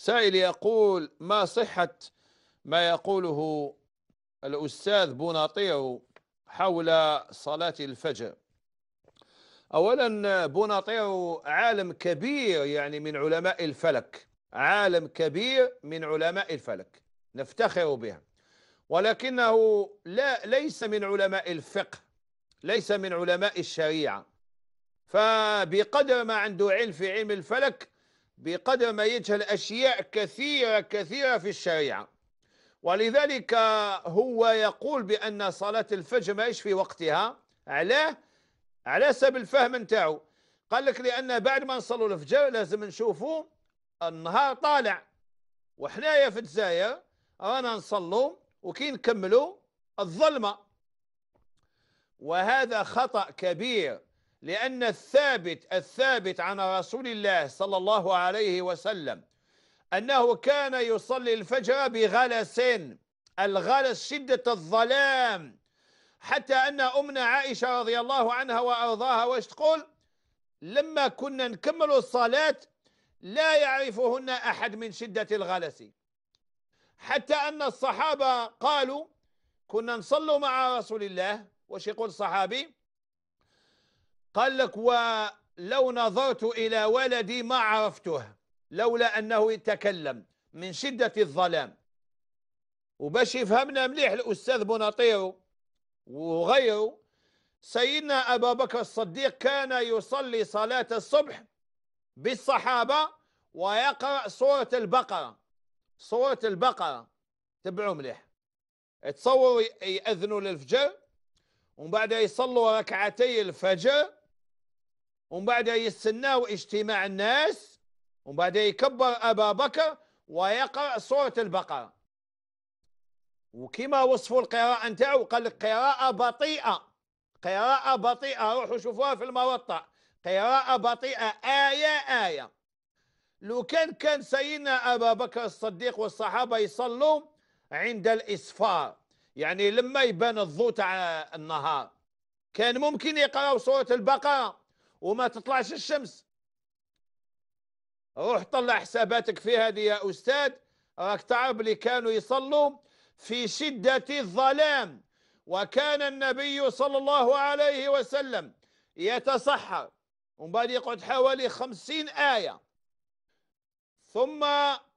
سائل يقول ما صحة ما يقوله الأستاذ بوناطيو حول صلاة الفجر أولا بوناطيو عالم كبير يعني من علماء الفلك عالم كبير من علماء الفلك نفتخر به ولكنه لا ليس من علماء الفقه ليس من علماء الشريعة فبقدر ما عنده علم في علم الفلك بقدر ما يجهل أشياء كثيرة كثيرة في الشريعة ولذلك هو يقول بأن صلاة الفجر ما في وقتها علاه على سبب الفهم نتاعو قال لك لأن بعد ما نصلوا الفجر لازم نشوفوا النهار طالع وحنايا في الجزائر رانا نصلوا وكي نكملوا الظلمة وهذا خطأ كبير لأن الثابت الثابت عن رسول الله صلى الله عليه وسلم أنه كان يصلي الفجر بغلس الغلس شدة الظلام حتى أن أمنا عائشة رضي الله عنها وأرضاها واش تقول لما كنا نكمل الصلاة لا يعرفهن أحد من شدة الغلس حتى أن الصحابة قالوا كنا نصلوا مع رسول الله واش يقول الصحابي قال لك ولو نظرت إلى ولدي ما عرفته لولا أنه يتكلم من شدة الظلام وباش يفهمنا مليح الأستاذ بناطيرو وغيره سيدنا أبا بكر الصديق كان يصلي صلاة الصبح بالصحابة ويقرأ سورة البقرة سورة البقرة تبعوا مليح تصوروا يأذنوا للفجر ومن بعد يصلوا ركعتي الفجر ومن بعدها يستناو اجتماع الناس ومن بعدها يكبر أبا بكر ويقرأ سورة البقرة وكما وصفوا القراءة نتاعو قال لك قراءة بطيئة قراءة بطيئة روحوا شوفوها في الموطأ قراءة بطيئة آية آية لو كان كان سيدنا أبا بكر الصديق والصحابة يصلوا عند الإسفار يعني لما يبان الضوء تاع النهار كان ممكن يقراوا سورة البقرة وما تطلعش الشمس روح طلع حساباتك في هذه يا أستاذ راك تعرف اللي كانوا يصلوا في شدة الظلام وكان النبي صلى الله عليه وسلم يتصحر ومن بعد يقعد حوالي خمسين آية ثم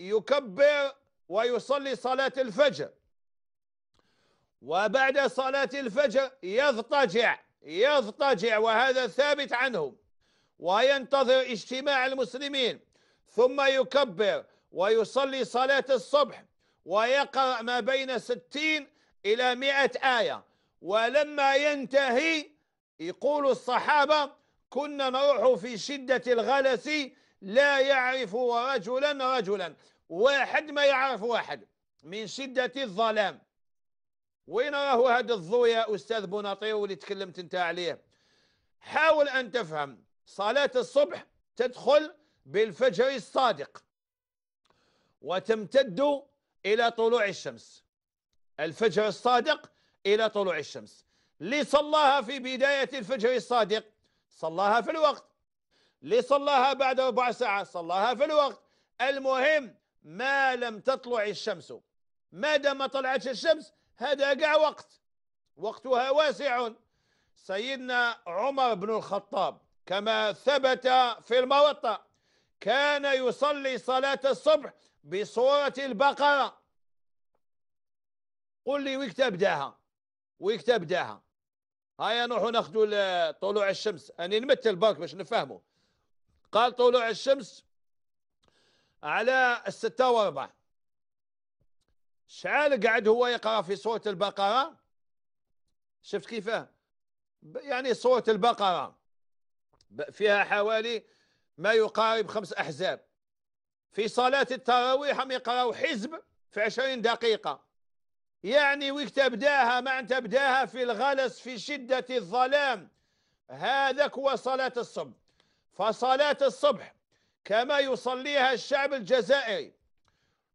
يكبر ويصلي صلاة الفجر وبعد صلاة الفجر يضطجع يضطجع وهذا ثابت عنهم وينتظر اجتماع المسلمين ثم يكبر ويصلي صلاة الصبح ويقرأ ما بين ستين إلى مئة آية ولما ينتهي يقول الصحابة كنا نروح في شدة الغلس لا يعرف رجلا رجلا واحد ما يعرف واحد من شدة الظلام وين راهو هذا الضوء يا أستاذ بوناطيو اللي تكلمت أنت عليه حاول أن تفهم صلاة الصبح تدخل بالفجر الصادق وتمتد إلى طلوع الشمس الفجر الصادق إلى طلوع الشمس اللي صلاها في بداية الفجر الصادق صلاها في الوقت اللي صلاها بعد ربع ساعة صلاها في الوقت المهم ما لم تطلع الشمس ما دام ما طلعتش الشمس هذا كاع وقت وقتها واسع سيدنا عمر بن الخطاب كما ثبت في الموطأ كان يصلي صلاة الصبح بصورة البقرة قل لي ويكتب تبداها ويكتب تبداها هيا نروحوا ناخذوا طلوع الشمس اني نمثل برك باش نفهموا قال طلوع الشمس على الستة وربع شحال قعد هو يقرا في سوره البقره شفت كيفاه يعني سوره البقره فيها حوالي ما يقارب خمس احزاب في صلاه التراويح هم يقراو حزب في عشرين دقيقه يعني وقت تبداها مع تبداها في الغلس في شده الظلام هذاك هو صلاه الصبح فصلاه الصبح كما يصليها الشعب الجزائري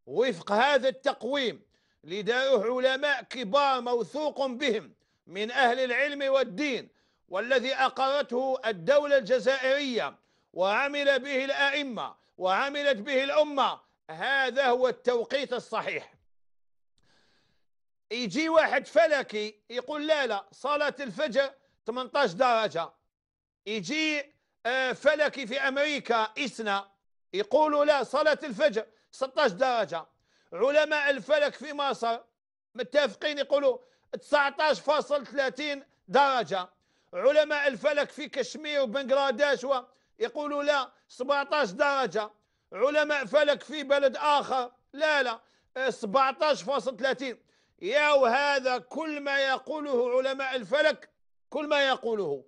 وفق هذا التقويم لداه علماء كبار موثوق بهم من أهل العلم والدين والذي أقرته الدولة الجزائرية وعمل به الأئمة وعملت به الأمة هذا هو التوقيت الصحيح يجي واحد فلكي يقول لا لا صلاة الفجر 18 درجة يجي آه، فلكي في أمريكا إسنا يقولوا لا صلاة الفجر 16 درجه علماء الفلك في مصر متفقين يقولوا 19.30 درجه علماء الفلك في كشمير وبنغلاديش يقولوا لا 17 درجه علماء فلك في بلد اخر لا لا 17.30 يا وهذا كل ما يقوله علماء الفلك كل ما يقوله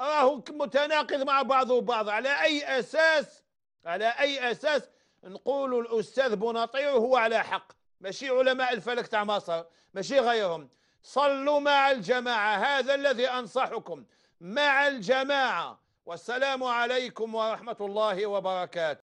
راه متناقض مع بعضه بعض على اي اساس على اي اساس نقولوا الاستاذ بناطي هو على حق ماشي علماء الفلك تاع مصر ماشي غيرهم صلوا مع الجماعه هذا الذي انصحكم مع الجماعه والسلام عليكم ورحمه الله وبركاته